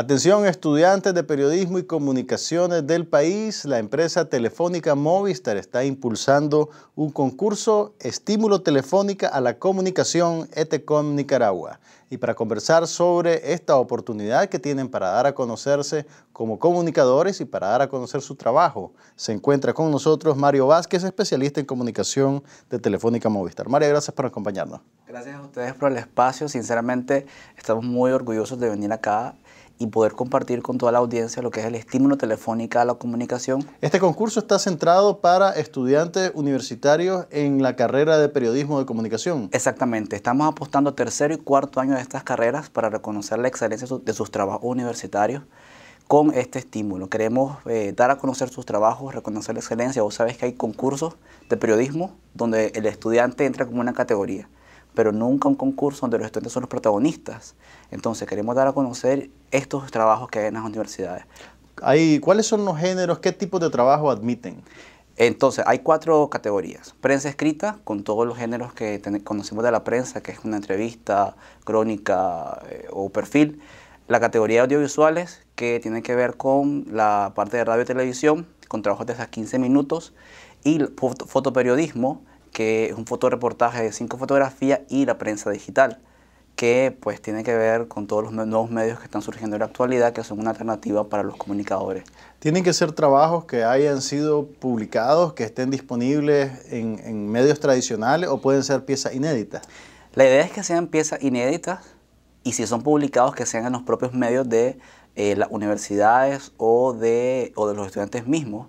Atención estudiantes de periodismo y comunicaciones del país, la empresa telefónica Movistar está impulsando un concurso Estímulo Telefónica a la Comunicación ETECOM Nicaragua. Y para conversar sobre esta oportunidad que tienen para dar a conocerse como comunicadores y para dar a conocer su trabajo, se encuentra con nosotros Mario Vázquez, especialista en comunicación de Telefónica Movistar. Mario, gracias por acompañarnos. Gracias a ustedes por el espacio. Sinceramente, estamos muy orgullosos de venir acá y poder compartir con toda la audiencia lo que es el estímulo telefónica a la comunicación. Este concurso está centrado para estudiantes universitarios en la carrera de periodismo de comunicación. Exactamente, estamos apostando tercero y cuarto año de estas carreras para reconocer la excelencia de sus trabajos universitarios con este estímulo. Queremos eh, dar a conocer sus trabajos, reconocer la excelencia. Vos sabés que hay concursos de periodismo donde el estudiante entra como una categoría pero nunca un concurso donde los estudiantes son los protagonistas. Entonces queremos dar a conocer estos trabajos que hay en las universidades. ¿Cuáles son los géneros? ¿Qué tipo de trabajo admiten? Entonces, hay cuatro categorías. Prensa escrita, con todos los géneros que conocemos de la prensa, que es una entrevista, crónica eh, o perfil. La categoría de audiovisuales, que tiene que ver con la parte de radio y televisión, con trabajos de hasta 15 minutos. Y fotoperiodismo, que es un fotoreportaje de cinco fotografías y la prensa digital, que pues tiene que ver con todos los nuevos medios que están surgiendo en la actualidad, que son una alternativa para los comunicadores. Tienen que ser trabajos que hayan sido publicados, que estén disponibles en, medios tradicionales o pueden ser piezas inéditas. La idea es que sean piezas inéditas y si son publicados que sean en los propios medios de eh, las universidades o de, de los estudiantes mismos,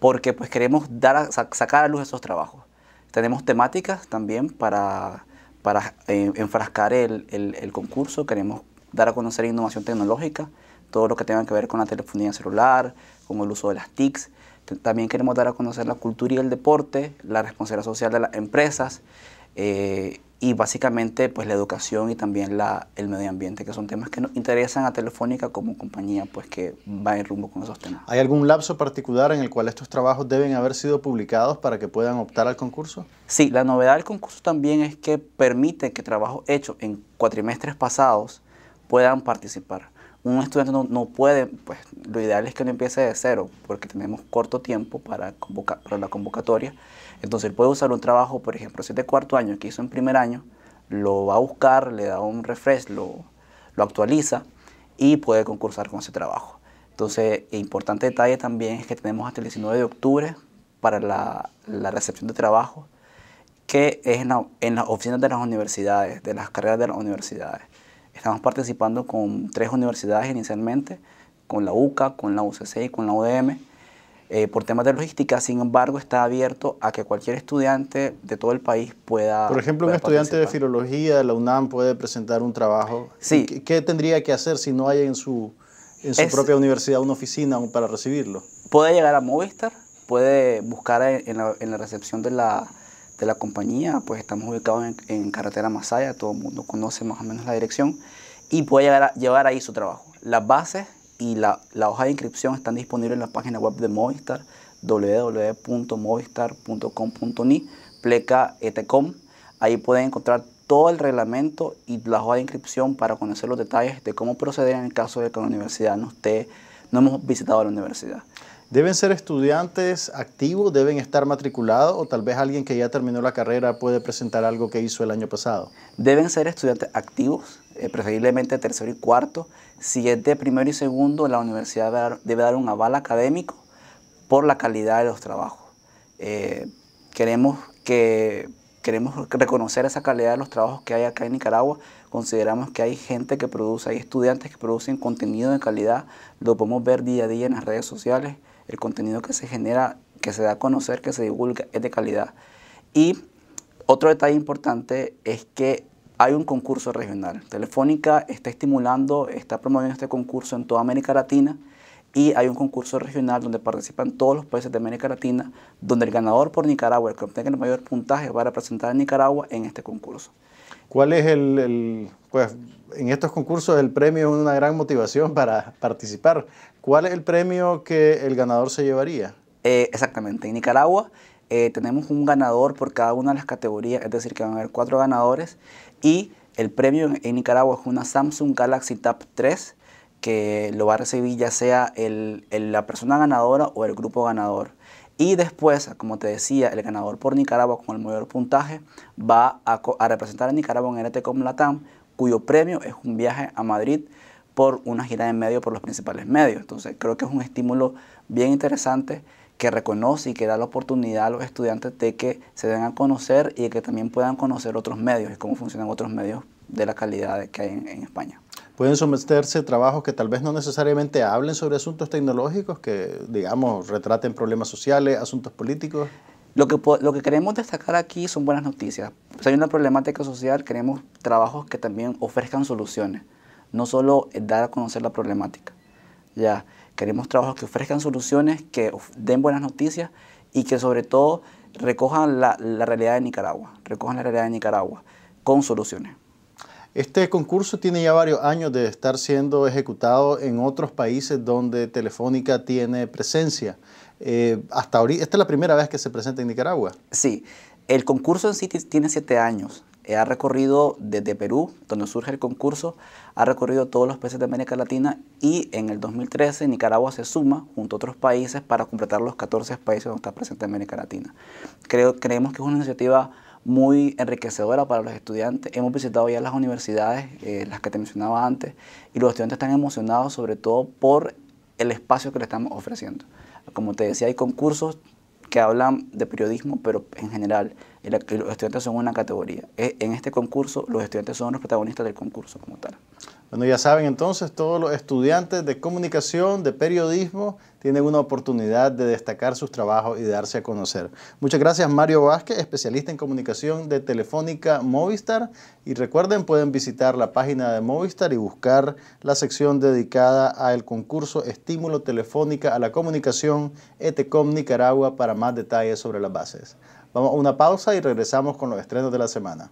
porque pues queremos dar, sacar a luz esos trabajos. Tenemos temáticas también para, para eh, enfrascar el, el, concurso. Queremos dar a conocer innovación tecnológica, todo lo que tenga que ver con la telefonía celular, con el uso de las TICs. También queremos dar a conocer la cultura y el deporte, la responsabilidad social de las empresas, eh, y básicamente pues la educación y también el medio ambiente, que son temas que nos interesan a Telefónica como compañía pues que va en rumbo con esos temas. ¿Hay algún lapso particular en el cual estos trabajos deben haber sido publicados para que puedan optar al concurso? Sí, la novedad del concurso también es que permite que trabajos hechos en cuatrimestres pasados puedan participar un estudiante no, puede, pues lo ideal es que no empiece de cero, porque tenemos corto tiempo para, la convocatoria. Entonces él puede usar un trabajo, por ejemplo, si es de cuarto año que hizo en primer año, lo va a buscar, le da un refresh, lo, lo actualiza y puede concursar con ese trabajo. Entonces, e importante detalle también es que tenemos hasta el 19 de octubre para la, recepción de trabajo, que es en, en las oficinas de las universidades, de las carreras de las universidades. Estamos participando con tres universidades inicialmente, con la UCA, con la UCC y con la UDM. Eh, por temas de logística, sin embargo, está abierto a que cualquier estudiante de todo el país pueda. Por ejemplo, un estudiante de filología de la UNAM puede presentar un trabajo. Sí. ¿Qué, tendría que hacer si no hay en su, propia universidad una oficina para recibirlo? Puede llegar a Movistar, puede buscar en la recepción de la de la compañía, pues estamos ubicados en, en carretera Masaya, todo el mundo conoce más o menos la dirección y puede llegar llevar ahí su trabajo. Las bases y la, hoja de inscripción están disponibles en la página web de Movistar, www.movistar.com.ni, pleca etcom. Ahí pueden encontrar todo el reglamento y la hoja de inscripción para conocer los detalles de cómo proceder en el caso de que la universidad no esté, no hemos visitado la universidad. Deben ser estudiantes activos, deben estar matriculados o tal vez alguien que ya terminó la carrera puede presentar algo que hizo el año pasado. Deben ser estudiantes activos, eh, preferiblemente tercero y cuarto. Si es de primero y segundo, la universidad debe dar, un aval académico por la calidad de los trabajos. Eh, queremos que queremos reconocer esa calidad de los trabajos que hay acá en Nicaragua. Consideramos que hay gente que produce, hay estudiantes que producen contenido de calidad, lo podemos ver día a día en las redes sociales, el contenido que se genera, que se da a conocer, que se divulga, es de calidad. Y otro detalle importante es que hay un concurso regional. Telefónica está estimulando, está promoviendo este concurso en toda América Latina y hay un concurso regional donde participan todos los países de América Latina, donde el ganador por Nicaragua, el que obtenga el mayor puntaje, va a representar a Nicaragua en este concurso. ¿Cuál es el, pues en estos concursos el premio es una gran motivación para participar? ¿Cuál es el premio que el ganador se llevaría? Eh, exactamente, en Nicaragua eh, tenemos un ganador por cada una de las categorías, es decir, que van a haber cuatro ganadores y el premio en Nicaragua es una Samsung Galaxy Tab 3 que lo va a recibir ya sea el, la persona ganadora o el grupo ganador. Y después, como te decía, el ganador por Nicaragua con el mayor puntaje va a, representar a Nicaragua en RTCOM Latam, cuyo premio es un viaje a Madrid por una gira de medio por los principales medios. Entonces, creo que es un estímulo bien interesante que reconoce y que da la oportunidad a los estudiantes de que se den a conocer y de que también puedan conocer otros medios y cómo funcionan otros medios de la calidad que hay en España. Pueden someterse trabajos que tal vez no necesariamente hablen sobre asuntos tecnológicos, que digamos retraten problemas sociales, asuntos políticos. Lo que, lo que queremos destacar aquí son buenas noticias. Si hay una problemática social, queremos trabajos que también ofrezcan soluciones, no solo eh, dar a conocer la problemática. Ya, queremos trabajos que ofrezcan soluciones, que den buenas noticias y que sobre todo recojan la realidad de Nicaragua, recojan la realidad de Nicaragua con soluciones. Este concurso tiene ya varios años de estar siendo ejecutado en otros países donde Telefónica tiene presencia. Eh, hasta ahorita, esta es la primera vez que se presenta en Nicaragua. Sí, el concurso en sí tiene siete años. Eh, ha recorrido desde Perú, donde surge el concurso, ha recorrido todos los países de América Latina y en el 2013 Nicaragua se suma junto a otros países para completar los 14 países donde está presente América Latina. Creo, creemos que es una iniciativa muy enriquecedora para los estudiantes. Hemos visitado ya las universidades, eh, las que te mencionaba antes, y los estudiantes están emocionados sobre todo por el espacio que le estamos ofreciendo. Como te decía, hay concursos que hablan de periodismo, pero en general y los estudiantes son una categoría. E, en este concurso, los estudiantes son los protagonistas del concurso como tal. Bueno, ya saben entonces, todos los estudiantes de comunicación, de periodismo, tienen una oportunidad de destacar sus trabajos y darse a conocer. Muchas gracias Mario Vázquez, especialista en comunicación de Telefónica Movistar. Y recuerden, pueden visitar la página de Movistar y buscar la sección dedicada al concurso Estímulo Telefónica a la Comunicación ETECOM Nicaragua para más detalles sobre las bases. Vamos a una pausa y regresamos con los estrenos de la semana.